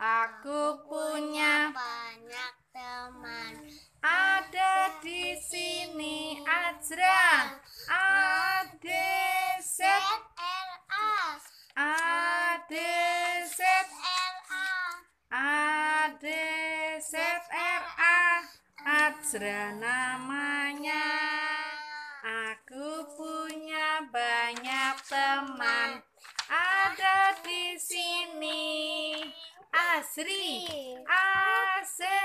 Aku punya banyak teman. Ada di sini Azra, A D Z L A, A D Z L A, A D Z R A, Azra namanya. Aku punya banyak teman. Ada di sini. Asri. Asri.